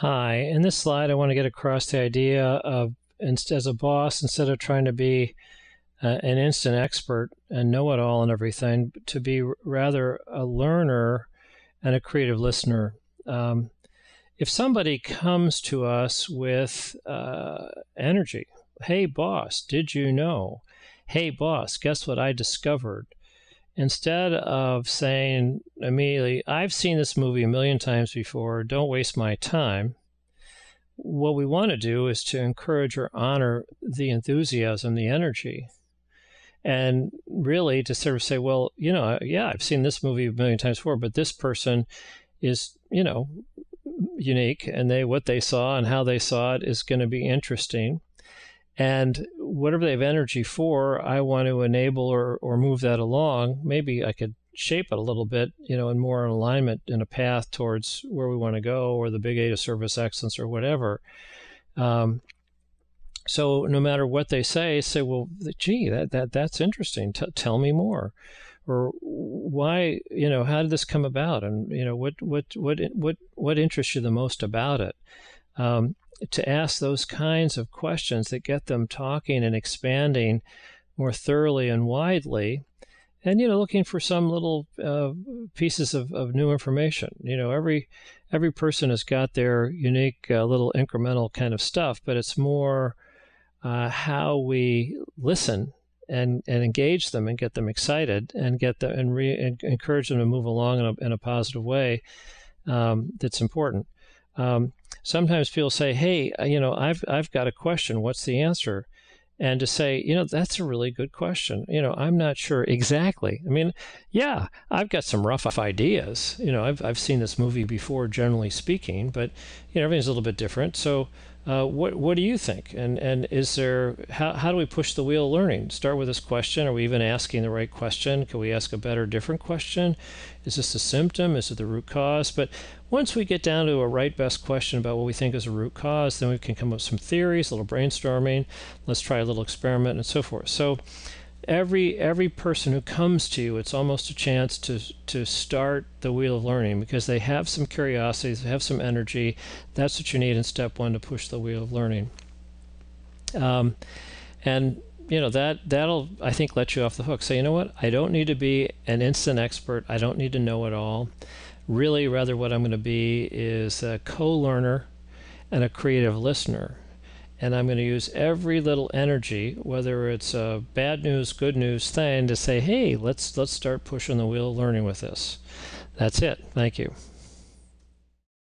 Hi, in this slide, I want to get across the idea of as a boss, instead of trying to be uh, an instant expert and know it all and everything, to be rather a learner and a creative listener. Um, if somebody comes to us with uh, energy, hey, boss, did you know? Hey, boss, guess what I discovered? instead of saying immediately, I've seen this movie a million times before, don't waste my time, what we want to do is to encourage or honor the enthusiasm, the energy. And really to sort of say, well, you know, yeah, I've seen this movie a million times before, but this person is, you know, unique and they what they saw and how they saw it is going to be interesting and whatever they have energy for, I want to enable or, or move that along. Maybe I could shape it a little bit, you know, in more alignment in a path towards where we want to go or the big eight of service excellence or whatever. Um, so no matter what they say, say, well, gee, that, that that's interesting. T- tell me more, or why, you know, how did this come about, and you know, what what what what what interests you the most about it. Um, to ask those kinds of questions that get them talking and expanding more thoroughly and widely and you know looking for some little uh, pieces of, of new information you know every every person has got their unique uh, little incremental kind of stuff but it's more uh, how we listen and and engage them and get them excited and get them and, re- and encourage them to move along in a, in a positive way um, that's important um, sometimes people say, "Hey, uh, you know, I've I've got a question. What's the answer?" And to say, you know, that's a really good question. You know, I'm not sure exactly. I mean, yeah, I've got some rough ideas. You know, I've I've seen this movie before, generally speaking, but you know, everything's a little bit different. So uh, what what do you think? And and is there how how do we push the wheel of learning? Start with this question: Are we even asking the right question? Can we ask a better, different question? Is this the symptom? Is it the root cause? But once we get down to a right best question about what we think is a root cause, then we can come up with some theories, a little brainstorming. Let's try a little experiment and so forth. So every every person who comes to you, it's almost a chance to to start the wheel of learning because they have some curiosity, they have some energy. That's what you need in step one to push the wheel of learning. Um, and you know that that'll I think let you off the hook. Say, so, you know what? I don't need to be an instant expert. I don't need to know it all. Really, rather, what I'm going to be is a co-learner and a creative listener and I'm going to use every little energy, whether it's a bad news, good news thing, to say, hey, let's let's start pushing the wheel of learning with this. That's it. Thank you.